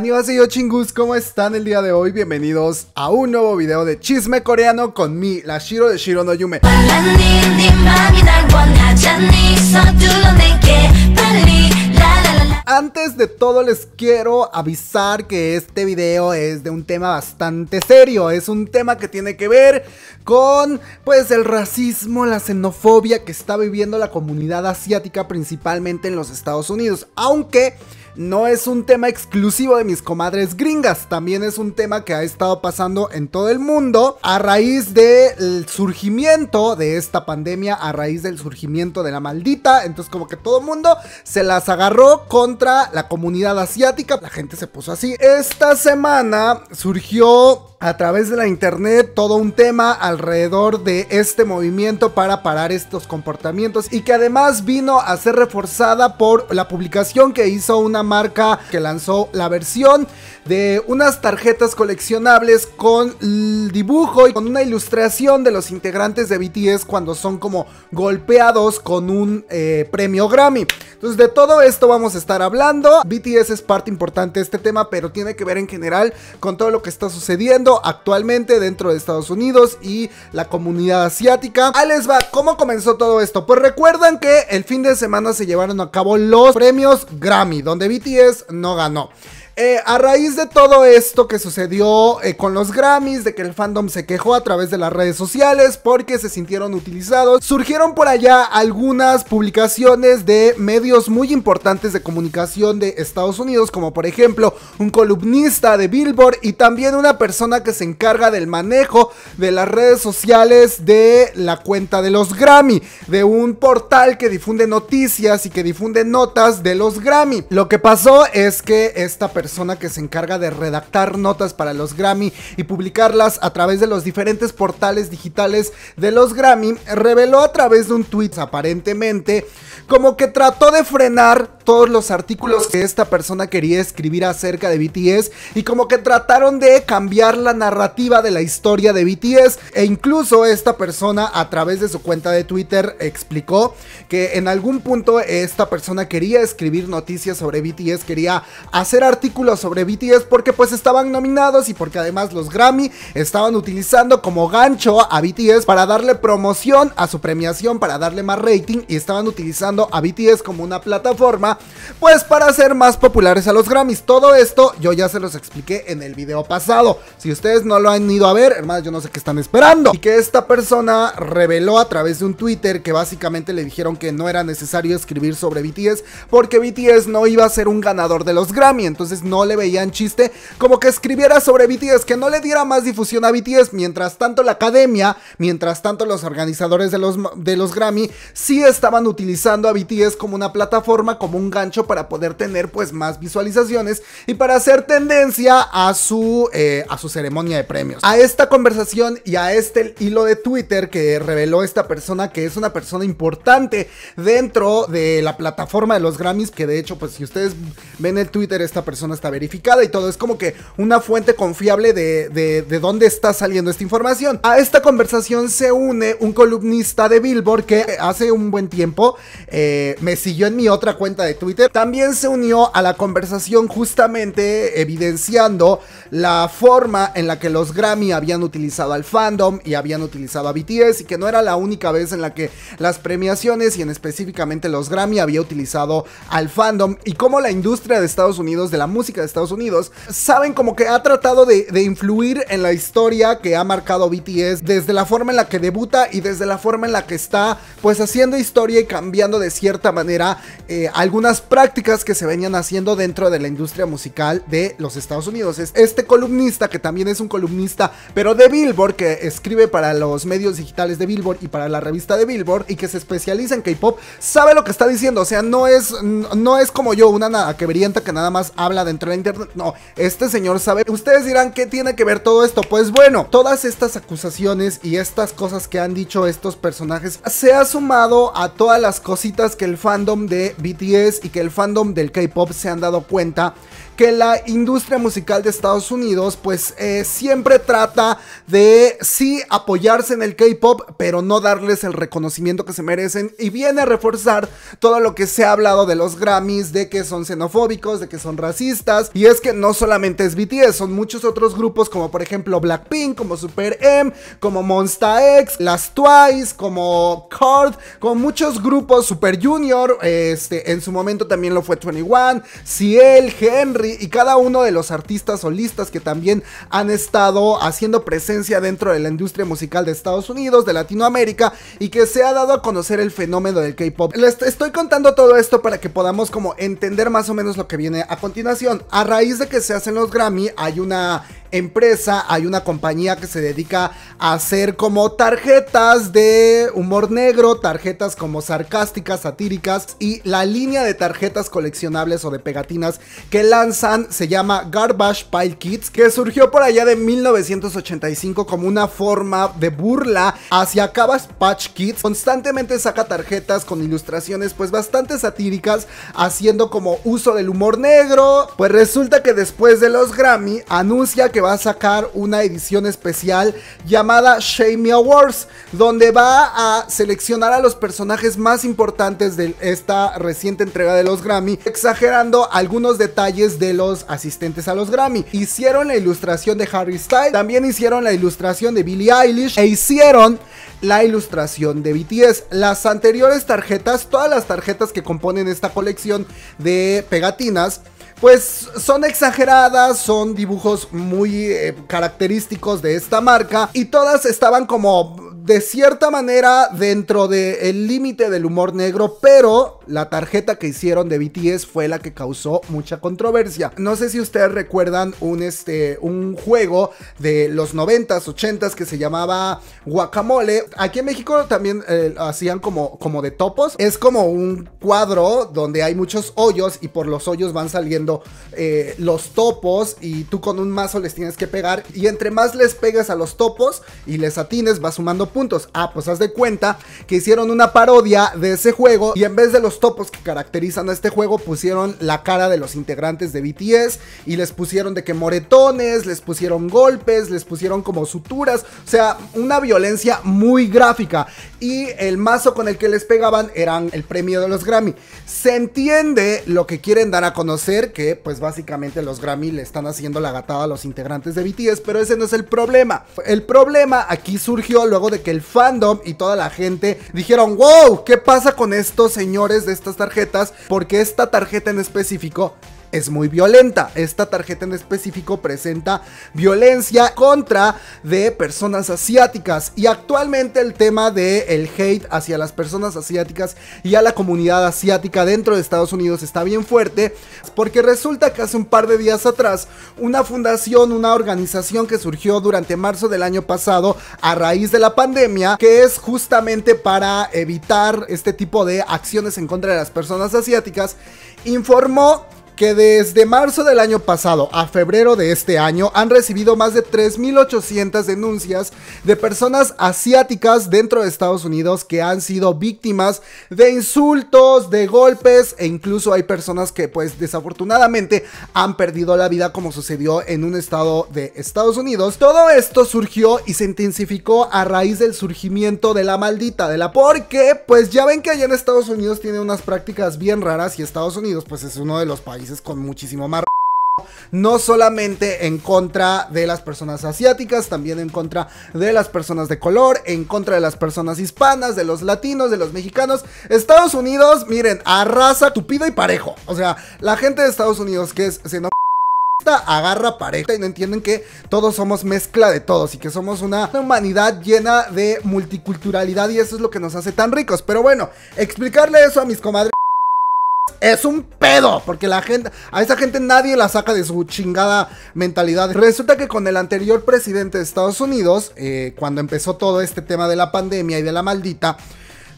yo, chingus, ¿cómo están el día de hoy? Bienvenidos a un nuevo video de chisme coreano con mi, la Shiro de Shiro no Yume. Antes de todo les quiero avisar que este video es de un tema bastante serio, es un tema que tiene que ver con pues el racismo, la xenofobia que está viviendo la comunidad asiática principalmente en los Estados Unidos, aunque no es un tema exclusivo de mis comadres gringas, también es un tema que ha estado pasando en todo el mundo a raíz del surgimiento de esta pandemia, a raíz del surgimiento de la maldita, entonces como que todo el mundo se las agarró contra la comunidad asiática, la gente se puso así. Esta semana surgió a través de la internet todo un tema alrededor de este movimiento para parar estos comportamientos y que además vino a ser reforzada por la publicación que hizo una marca que lanzó la versión de unas tarjetas coleccionables con el dibujo y con una ilustración de los integrantes de BTS cuando son como golpeados con un eh, premio Grammy. Entonces de todo esto vamos a estar hablando. BTS es parte importante de este tema, pero tiene que ver en general con todo lo que está sucediendo actualmente dentro de Estados Unidos y la comunidad asiática. Ahí les va, ¿cómo comenzó todo esto? Pues recuerdan que el fin de semana se llevaron a cabo los premios Grammy, donde BTS no ganó. Eh, a raíz de todo esto que sucedió eh, con los Grammys, de que el fandom se quejó a través de las redes sociales porque se sintieron utilizados, surgieron por allá algunas publicaciones de medios muy importantes de comunicación de Estados Unidos, como por ejemplo un columnista de Billboard y también una persona que se encarga del manejo de las redes sociales de la cuenta de los Grammy, de un portal que difunde noticias y que difunde notas de los Grammy. Lo que pasó es que esta persona persona que se encarga de redactar notas para los Grammy y publicarlas a través de los diferentes portales digitales de los Grammy, reveló a través de un tweet aparentemente como que trató de frenar todos los artículos que esta persona quería escribir acerca de BTS y como que trataron de cambiar la narrativa de la historia de BTS e incluso esta persona a través de su cuenta de Twitter explicó que en algún punto esta persona quería escribir noticias sobre BTS, quería hacer artículos sobre BTS porque pues estaban nominados y porque además los Grammy estaban utilizando como gancho a BTS para darle promoción a su premiación, para darle más rating y estaban utilizando a BTS como una plataforma pues para hacer más populares a los Grammys. Todo esto yo ya se los expliqué en el video pasado. Si ustedes no lo han ido a ver, hermanos, yo no sé qué están esperando. Y que esta persona reveló a través de un Twitter que básicamente le dijeron que no era necesario escribir sobre BTS porque BTS no iba a ser un ganador de los Grammy, entonces no le veían chiste como que escribiera sobre BTS, que no le diera más difusión a BTS. Mientras tanto la academia, mientras tanto los organizadores de los, de los Grammy sí estaban utilizando a BTS como una plataforma, como un gancho para poder tener pues más visualizaciones y para hacer tendencia a su, eh, a su ceremonia de premios. A esta conversación y a este hilo de Twitter que reveló esta persona que es una persona importante dentro de la plataforma de los Grammys que de hecho pues si ustedes ven el Twitter esta persona está verificada y todo es como que una fuente confiable de, de, dónde está saliendo esta información. A esta conversación se une un columnista de Billboard que hace un buen tiempo eh, me siguió en mi otra cuenta de Twitter, también se unió a la conversación justamente evidenciando la forma en la que los Grammy habían utilizado al fandom y habían utilizado a BTS y que no era la única vez en la que las premiaciones y en específicamente los Grammy había utilizado al fandom y cómo la industria de Estados Unidos, de la música de Estados Unidos, saben como que ha tratado de, influir en la historia que ha marcado BTS desde la forma en la que debuta y desde la forma en la que está pues haciendo historia y cambiando de cierta manera eh, unas prácticas que se venían haciendo dentro de la industria musical de los Estados Unidos. Este columnista, que también es un columnista, pero de Billboard, que escribe para los medios digitales de Billboard y para la revista de Billboard y que se especializa en K-pop, sabe lo que está diciendo. O sea, no es, no es como yo, una nada que nada más habla dentro de internet. No, este señor sabe. Ustedes dirán, ¿qué tiene que ver todo esto? Pues bueno, todas estas acusaciones y estas cosas que han dicho estos personajes se ha sumado a todas las cositas que el fandom de BTS y que el fandom del K-pop se han dado cuenta que la industria musical de Estados Unidos pues eh, siempre trata de sí apoyarse en el K-Pop, pero no darles el reconocimiento que se merecen y viene a reforzar todo lo que se ha hablado de los Grammys, de que son xenofóbicos, de que son racistas y es que no solamente es BTS, son muchos otros grupos como por ejemplo Blackpink, como Super M, como Monsta X, las Twice, como Card, Como muchos grupos, Super Junior, este, en su momento también lo fue 21, Ciel, Henry, y cada uno de los artistas solistas que también han estado haciendo presencia dentro de la industria musical de Estados Unidos, de Latinoamérica y que se ha dado a conocer el fenómeno del K-pop. Les estoy contando todo esto para que podamos como entender más o menos lo que viene a continuación. A raíz de que se hacen los Grammy hay una empresa, hay una compañía que se dedica a hacer como tarjetas de humor negro, tarjetas como sarcásticas, satíricas y la línea de tarjetas coleccionables o de pegatinas que lanzan se llama Garbage Pile Kids, que surgió por allá de 1985 como una forma de burla hacia Cabas Patch Kids. Constantemente saca tarjetas con ilustraciones pues bastante satíricas haciendo como uso del humor negro. Pues resulta que después de los Grammy anuncia que va a sacar una edición especial llamada Shamey Awards, donde va a seleccionar a los personajes más importantes de esta reciente entrega de los Grammy, exagerando algunos detalles de los asistentes a los Grammy. Hicieron la ilustración de Harry Styles, también hicieron la ilustración de Billie Eilish e hicieron la ilustración de BTS. Las anteriores tarjetas, todas las tarjetas que componen esta colección de pegatinas, pues son exageradas, son dibujos muy eh, característicos de esta marca y todas estaban como de cierta manera dentro del límite del humor negro, pero la tarjeta que hicieron de BTS fue la que causó mucha controversia. No sé si ustedes recuerdan un, este, un juego de los 90s, 80s que se llamaba Guacamole. Aquí en México también eh, hacían como, como de topos. Es como un cuadro donde hay muchos hoyos y por los hoyos van saliendo eh, los topos y tú con un mazo les tienes que pegar y entre más les pegues a los topos y les atines va sumando puntos. Ah, pues haz de cuenta que hicieron una parodia de ese juego y en vez de los topos que caracterizan a este juego pusieron la cara de los integrantes de BTS y les pusieron de que moretones, les pusieron golpes, les pusieron como suturas, o sea, una violencia muy gráfica y el mazo con el que les pegaban eran el premio de los Grammy. Se entiende lo que quieren dar a conocer que pues básicamente los Grammy le están haciendo la gatada a los integrantes de BTS, pero ese no es el problema. El problema aquí surgió luego de que el fandom y toda la gente dijeron, wow, ¿qué pasa con estos señores de estas tarjetas? Porque esta tarjeta en específico es muy violenta. Esta tarjeta en específico presenta violencia contra de personas asiáticas y actualmente el tema De el hate hacia las personas asiáticas y a la comunidad asiática dentro de Estados Unidos está bien fuerte porque resulta que hace un par de días atrás una fundación, una organización que surgió durante marzo del año pasado a raíz de la pandemia que es justamente para evitar este tipo de acciones en contra de las personas asiáticas informó que desde marzo del año pasado a febrero de este año han recibido más de 3.800 denuncias de personas asiáticas dentro de Estados Unidos que han sido víctimas de insultos, de golpes e incluso hay personas que pues desafortunadamente han perdido la vida como sucedió en un estado de Estados Unidos. Todo esto surgió y se intensificó a raíz del surgimiento de la maldita de la porque pues ya ven que allá en Estados Unidos tiene unas prácticas bien raras y Estados Unidos pues es uno de los países Dices con muchísimo más no solamente en contra de las personas asiáticas, también en contra de las personas de color, en contra de las personas hispanas, de los latinos, de los mexicanos. Estados Unidos, miren, arrasa tupido y parejo. O sea, la gente de Estados Unidos que es no agarra pareja y no entienden que todos somos mezcla de todos y que somos una humanidad llena de multiculturalidad y eso es lo que nos hace tan ricos. Pero bueno, explicarle eso a mis comadres es un pedo, porque la gente, a esa gente nadie la saca de su chingada mentalidad. Resulta que con el anterior presidente de Estados Unidos, eh, cuando empezó todo este tema de la pandemia y de la maldita,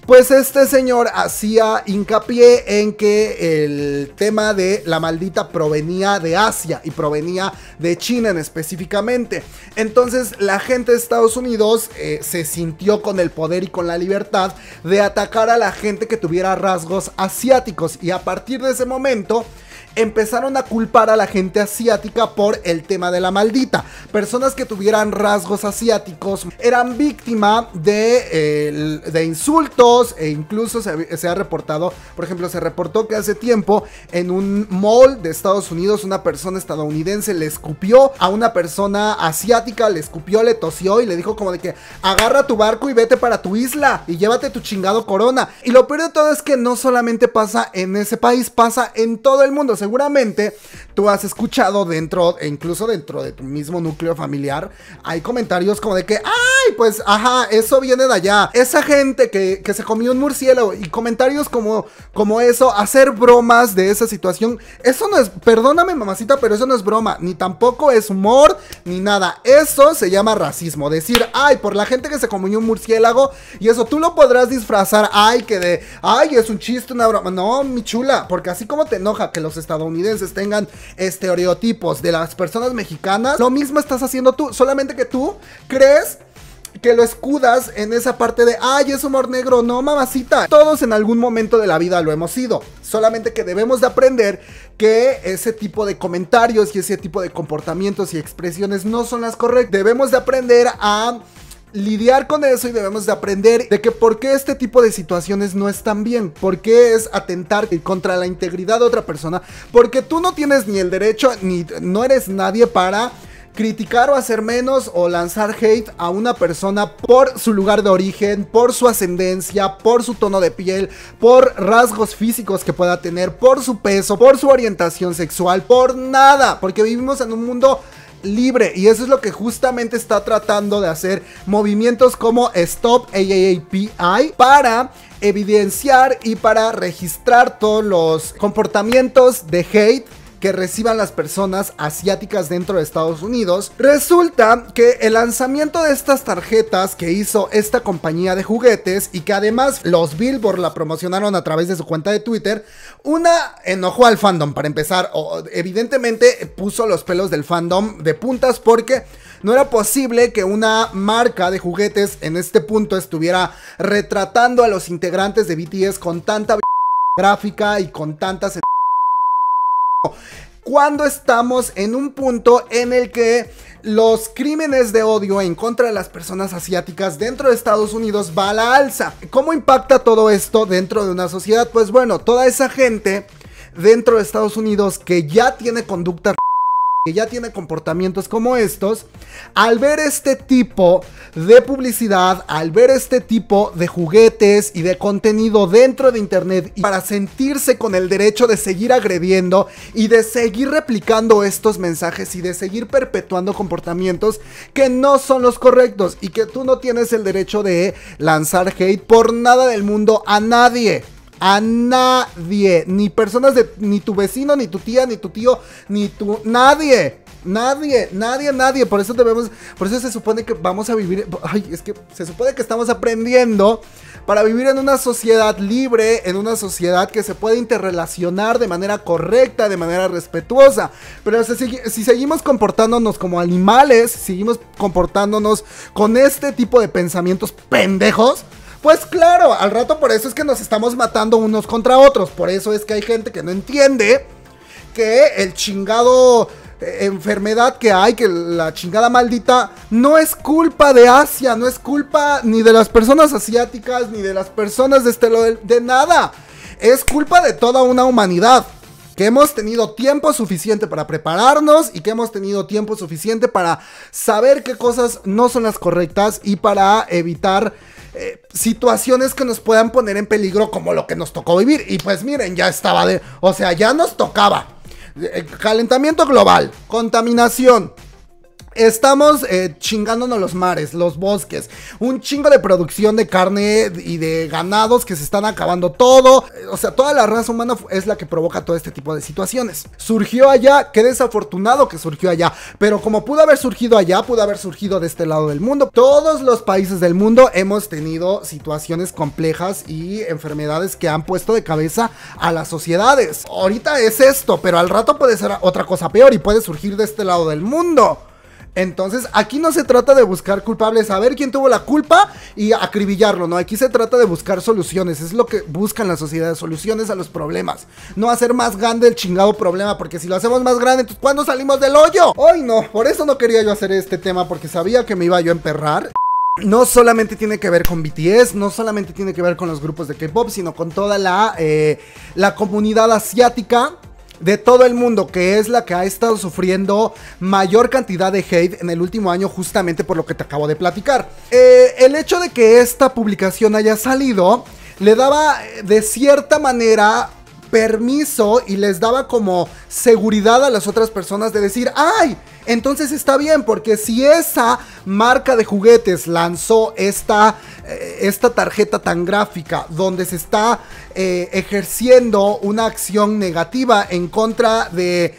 pues este señor hacía hincapié en que el tema de la maldita provenía de Asia y provenía de China en específicamente. Entonces la gente de Estados Unidos eh, se sintió con el poder y con la libertad de atacar a la gente que tuviera rasgos asiáticos y a partir de ese momento empezaron a culpar a la gente asiática por el tema de la maldita. Personas que tuvieran rasgos asiáticos eran víctima de, de insultos e incluso se, ha reportado, por ejemplo, se reportó que hace tiempo en un mall de Estados Unidos una persona estadounidense le escupió a una persona asiática, le escupió, le tosió y le dijo como de que agarra tu barco y vete para tu isla y llévate tu chingado corona. Y lo peor de todo es que no solamente pasa en ese país, pasa en todo el mundo seguramente tú has escuchado dentro, e incluso dentro de tu mismo núcleo familiar, hay comentarios como de que, ay, pues, ajá, eso viene de allá. Esa gente que, que se comió un murciélago y comentarios como, como eso, hacer bromas de esa situación, eso no es, perdóname mamacita, pero eso no es broma, ni tampoco es humor, ni nada. Eso se llama racismo. Decir, ay, por la gente que se comió un murciélago, y eso tú lo podrás disfrazar, ay, que de, ay, es un chiste, una broma. No, mi chula, porque así como te enoja que los estadounidenses tengan estereotipos de las personas mexicanas, lo mismo estás haciendo tú, solamente que tú crees que lo escudas en esa parte de, ay, es humor negro, no, mamacita. Todos en algún momento de la vida lo hemos sido. Solamente que debemos de aprender que ese tipo de comentarios y ese tipo de comportamientos y expresiones no son las correctas. Debemos de aprender a lidiar con eso y debemos de aprender de que por qué este tipo de situaciones no están bien, por qué es atentar contra la integridad de otra persona, porque tú no tienes ni el derecho ni no eres nadie para criticar o hacer menos o lanzar hate a una persona por su lugar de origen, por su ascendencia, por su tono de piel, por rasgos físicos que pueda tener, por su peso, por su orientación sexual, por nada, porque vivimos en un mundo libre. Y eso es lo que justamente está tratando de hacer movimientos como Stop AAPI para evidenciar y para registrar todos los comportamientos de hate que reciban las personas asiáticas dentro de Estados Unidos, resulta que el lanzamiento de estas tarjetas que hizo esta compañía de juguetes y que además los Billboard la promocionaron a través de su cuenta de Twitter, una enojó al fandom para empezar, o, evidentemente puso los pelos del fandom de puntas porque no era posible que una marca de juguetes en este punto estuviera retratando a los integrantes de BTS con tanta gráfica y con tantas cuando estamos en un punto en el que los crímenes de odio en contra de las personas asiáticas dentro de Estados Unidos va a la alza. ¿Cómo impacta todo esto dentro de una sociedad? Pues bueno, toda esa gente dentro de Estados Unidos que ya tiene conducta que ya tiene comportamientos como estos, al ver este tipo de publicidad, al ver este tipo de juguetes y de contenido dentro de Internet, y para sentirse con el derecho de seguir agrediendo y de seguir replicando estos mensajes y de seguir perpetuando comportamientos que no son los correctos y que tú no tienes el derecho de lanzar hate por nada del mundo a nadie. A nadie. Ni personas de. Ni tu vecino, ni tu tía, ni tu tío, ni tu. Nadie. Nadie, nadie, nadie. Por eso debemos. Por eso se supone que vamos a vivir. Ay, es que se supone que estamos aprendiendo para vivir en una sociedad libre, en una sociedad que se puede interrelacionar de manera correcta, de manera respetuosa. Pero si, si, seguimos comportándonos como animales, seguimos comportándonos con este tipo de pensamientos pendejos, pues claro, al rato por eso es que nos estamos matando unos contra otros. Por eso es que hay gente que no entiende que el chingado eh, enfermedad que hay, que la chingada maldita, no es culpa de Asia, no es culpa ni de las personas asiáticas, ni de las personas de este lado, de nada. Es culpa de toda una humanidad. Que hemos tenido tiempo suficiente para prepararnos y que hemos tenido tiempo suficiente para saber qué cosas no son las correctas y para evitar eh, situaciones que nos puedan poner en peligro como lo que nos tocó vivir. Y pues miren, ya estaba de... O sea, ya nos tocaba. Eh, calentamiento global, contaminación, Estamos eh, chingándonos los mares, los bosques, un chingo de producción de carne y de ganados que se están acabando todo. O sea, toda la raza humana es la que provoca todo este tipo de situaciones. Surgió allá, qué desafortunado que surgió allá, pero como pudo haber surgido allá, pudo haber surgido de este lado del mundo. Todos los países del mundo hemos tenido situaciones complejas y enfermedades que han puesto de cabeza a las sociedades. Ahorita es esto, pero al rato puede ser otra cosa peor y puede surgir de este lado del mundo. Entonces, aquí no se trata de buscar culpables, saber quién tuvo la culpa y acribillarlo, ¿no? Aquí se trata de buscar soluciones, es lo que buscan las sociedades, soluciones a los problemas. No hacer más grande el chingado problema, porque si lo hacemos más grande, entonces ¿cuándo salimos del hoyo? ¡Ay, no, por eso no quería yo hacer este tema, porque sabía que me iba yo a emperrar no solamente tiene que ver con BTS, no solamente tiene que ver con los grupos de K-pop, sino con toda la, eh, la comunidad asiática de todo el mundo, que es la que ha estado sufriendo mayor cantidad de hate en el último año, justamente por lo que te acabo de platicar. Eh, el hecho de que esta publicación haya salido le daba eh, de cierta manera permiso y les daba como seguridad a las otras personas de decir, ay, entonces está bien, porque si esa marca de juguetes lanzó esta, eh, esta tarjeta tan gráfica donde se está eh, ejerciendo una acción negativa en contra de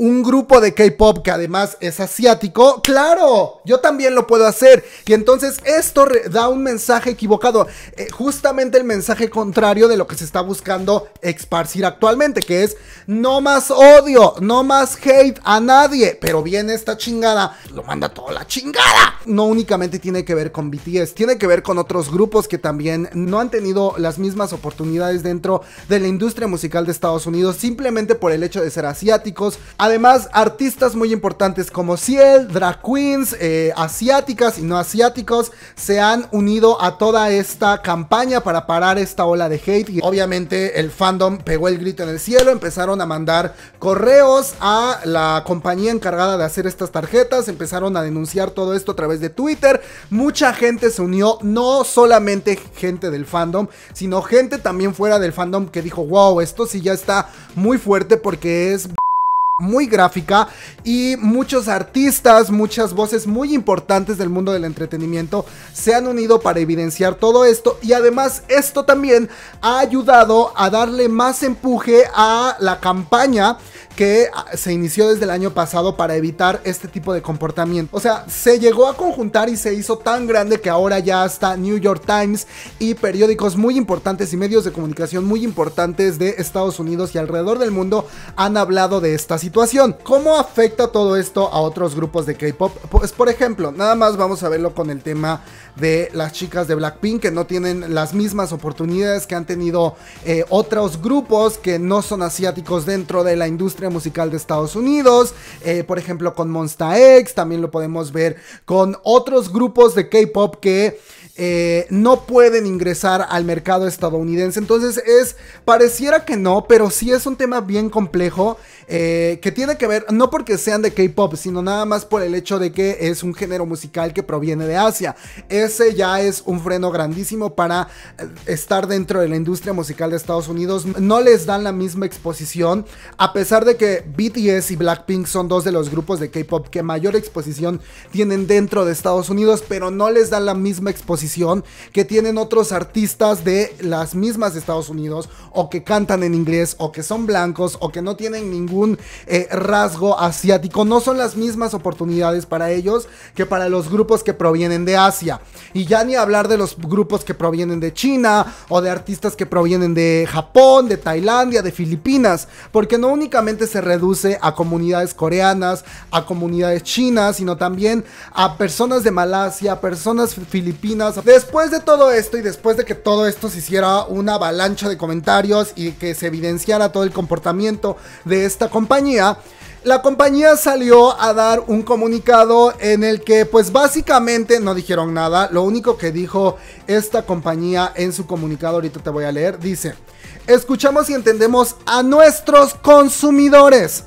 un grupo de K-pop que además es asiático, claro, yo también lo puedo hacer. Y entonces esto da un mensaje equivocado, eh, justamente el mensaje contrario de lo que se está buscando esparcir actualmente, que es no más odio, no más hate a nadie, pero viene esta chingada, lo manda toda la chingada. No únicamente tiene que ver con BTS, tiene que ver con otros grupos que también no han tenido las mismas oportunidades dentro de la industria musical de Estados Unidos, simplemente por el hecho de ser asiáticos. Además, artistas muy importantes como Ciel, drag queens, eh, asiáticas y no asiáticos se han unido a toda esta campaña para parar esta ola de hate. Y obviamente el fandom pegó el grito en el cielo, empezaron a mandar correos a la compañía encargada de hacer estas tarjetas, empezaron a denunciar todo esto a través de Twitter. Mucha gente se unió, no solamente gente del fandom, sino gente también fuera del fandom que dijo, wow, esto sí ya está muy fuerte porque es muy gráfica y muchos artistas, muchas voces muy importantes del mundo del entretenimiento se han unido para evidenciar todo esto y además esto también ha ayudado a darle más empuje a la campaña que se inició desde el año pasado para evitar este tipo de comportamiento. O sea, se llegó a conjuntar y se hizo tan grande que ahora ya hasta New York Times y periódicos muy importantes y medios de comunicación muy importantes de Estados Unidos y alrededor del mundo han hablado de esta situación. ¿Cómo afecta todo esto a otros grupos de K-pop? Pues, por ejemplo, nada más vamos a verlo con el tema de las chicas de Blackpink que no tienen las mismas oportunidades que han tenido eh, otros grupos que no son asiáticos dentro de la industria musical de Estados Unidos. Eh, por ejemplo, con Monsta X, también lo podemos ver con otros grupos de K-pop que eh, no pueden ingresar al mercado estadounidense. Entonces es, pareciera que no, pero sí es un tema bien complejo eh, que tiene que ver, no porque sean de K-Pop, sino nada más por el hecho de que es un género musical que proviene de Asia. Ese ya es un freno grandísimo para eh, estar dentro de la industria musical de Estados Unidos. No les dan la misma exposición, a pesar de que BTS y Blackpink son dos de los grupos de K-Pop que mayor exposición tienen dentro de Estados Unidos, pero no les dan la misma exposición que tienen otros artistas de las mismas de Estados Unidos o que cantan en inglés o que son blancos o que no tienen ningún eh, rasgo asiático. No son las mismas oportunidades para ellos que para los grupos que provienen de Asia. Y ya ni hablar de los grupos que provienen de China o de artistas que provienen de Japón, de Tailandia, de Filipinas, porque no únicamente se reduce a comunidades coreanas, a comunidades chinas, sino también a personas de Malasia, personas filipinas, Después de todo esto y después de que todo esto se hiciera una avalancha de comentarios y que se evidenciara todo el comportamiento de esta compañía, la compañía salió a dar un comunicado en el que pues básicamente no dijeron nada. Lo único que dijo esta compañía en su comunicado, ahorita te voy a leer, dice, escuchamos y entendemos a nuestros consumidores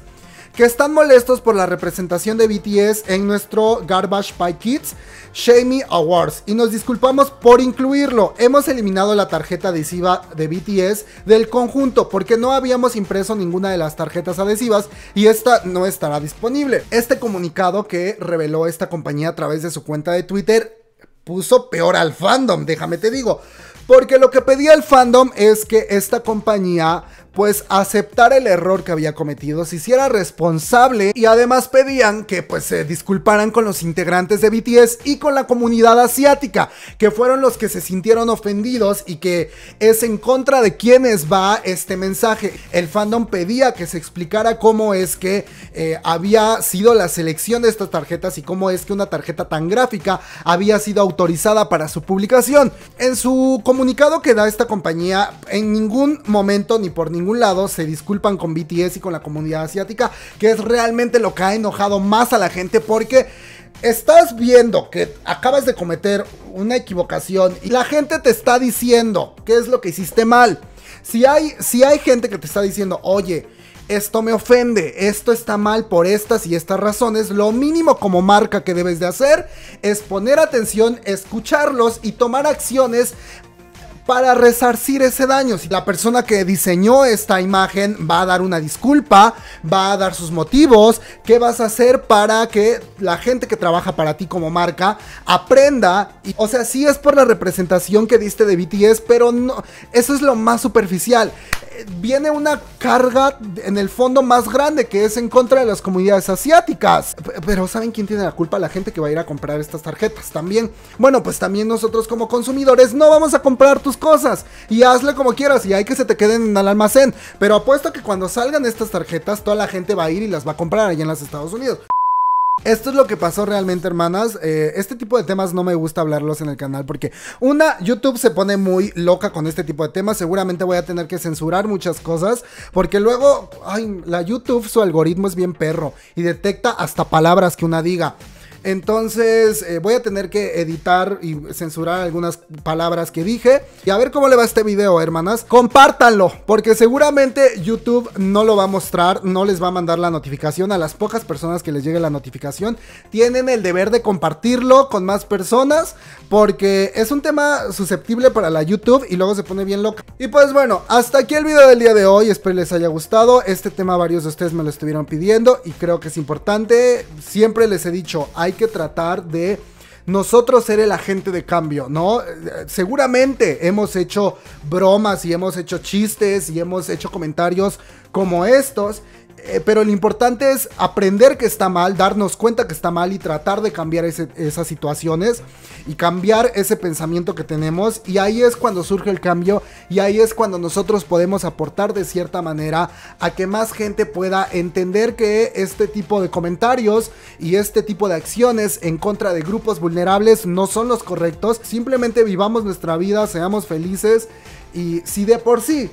que están molestos por la representación de BTS en nuestro Garbage Pie Kids Shamey Awards y nos disculpamos por incluirlo. Hemos eliminado la tarjeta adhesiva de BTS del conjunto porque no habíamos impreso ninguna de las tarjetas adhesivas y esta no estará disponible. Este comunicado que reveló esta compañía a través de su cuenta de Twitter puso peor al fandom, déjame te digo. Porque lo que pedía el fandom es que esta compañía pues aceptar el error que había cometido, se hiciera responsable y además pedían que pues se disculparan con los integrantes de BTS y con la comunidad asiática, que fueron los que se sintieron ofendidos y que es en contra de quienes va este mensaje. El fandom pedía que se explicara cómo es que eh, había sido la selección de estas tarjetas y cómo es que una tarjeta tan gráfica había sido autorizada para su publicación. En su comunicado que da esta compañía, en ningún momento ni por ningún lado, se disculpan con BTS y con la comunidad asiática, que es realmente lo que ha enojado más a la gente porque estás viendo que acabas de cometer una equivocación y la gente te está diciendo qué es lo que hiciste mal. Si hay, si hay gente que te está diciendo, oye, esto me ofende, esto está mal por estas y estas razones, lo mínimo como marca que debes de hacer es poner atención, escucharlos y tomar acciones para resarcir ese daño. Si la persona que diseñó esta imagen va a dar una disculpa, va a dar sus motivos, qué vas a hacer para que la gente que trabaja para ti como marca aprenda. o sea, sí es por la representación que diste de BTS, pero no, eso es lo más superficial. Eh, viene una carga en el fondo más grande que es en contra de las comunidades asiáticas. Pero ¿saben quién tiene la culpa? La gente que va a ir a comprar estas tarjetas también. Bueno, pues también nosotros como consumidores no vamos a comprar tus cosas y hazle como quieras y hay que se te queden en el almacén. Pero apuesto que cuando salgan estas tarjetas, toda la gente va a ir y las va a comprar allá en los Estados Unidos. Esto es lo que pasó realmente, hermanas. Eh, este tipo de temas no me gusta hablarlos en el canal porque, una, YouTube se pone muy loca con este tipo de temas. Seguramente voy a tener que censurar muchas cosas porque luego, ay, la YouTube, su algoritmo es bien perro y detecta hasta palabras que una diga. Entonces eh, voy a tener que editar y censurar algunas palabras que dije. Y a ver cómo le va este video, hermanas. Compártanlo, porque seguramente YouTube no lo va a mostrar, no les va a mandar la notificación. A las pocas personas que les llegue la notificación, tienen el deber de compartirlo con más personas, porque es un tema susceptible para la YouTube y luego se pone bien loca. Y pues bueno, hasta aquí el video del día de hoy. Espero les haya gustado. Este tema varios de ustedes me lo estuvieron pidiendo y creo que es importante. Siempre les he dicho, hay que tratar de nosotros ser el agente de cambio, ¿no? Eh, seguramente hemos hecho bromas y hemos hecho chistes y hemos hecho comentarios como estos, eh, pero lo importante es aprender que está mal, darnos cuenta que está mal y tratar de cambiar esas situaciones y cambiar ese pensamiento que tenemos. Y ahí es cuando surge el cambio y ahí es cuando nosotros podemos aportar de cierta manera a que más gente pueda entender que este tipo de comentarios y este tipo de acciones en contra de grupos vulnerables no son los correctos. Simplemente vivamos nuestra vida, seamos felices y si de por sí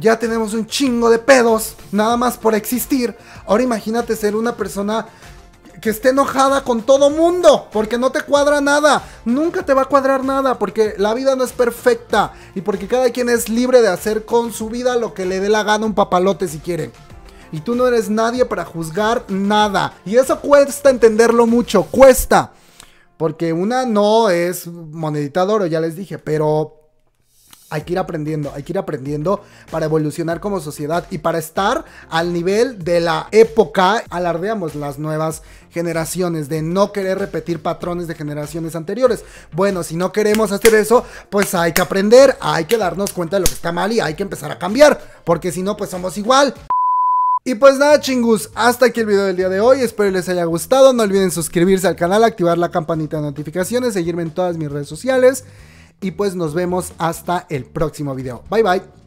ya tenemos un chingo de pedos, nada más por existir. Ahora imagínate ser una persona que esté enojada con todo mundo, porque no te cuadra nada, nunca te va a cuadrar nada, porque la vida no es perfecta y porque cada quien es libre de hacer con su vida lo que le dé la gana un papalote si quiere. Y tú no eres nadie para juzgar nada. Y eso cuesta entenderlo mucho, cuesta. Porque una no es monedita de oro, ya les dije, pero hay que ir aprendiendo, hay que ir aprendiendo para evolucionar como sociedad y para estar al nivel de la época. Alardeamos las nuevas generaciones de no querer repetir patrones de generaciones anteriores. Bueno, si no queremos hacer eso, pues hay que aprender, hay que darnos cuenta de lo que está mal y hay que empezar a cambiar, porque si no, pues somos igual. Y pues nada chingus, hasta aquí el video del día de hoy, espero les haya gustado, no olviden suscribirse al canal, activar la campanita de notificaciones, seguirme en todas mis redes sociales y pues nos vemos hasta el próximo video. Bye bye.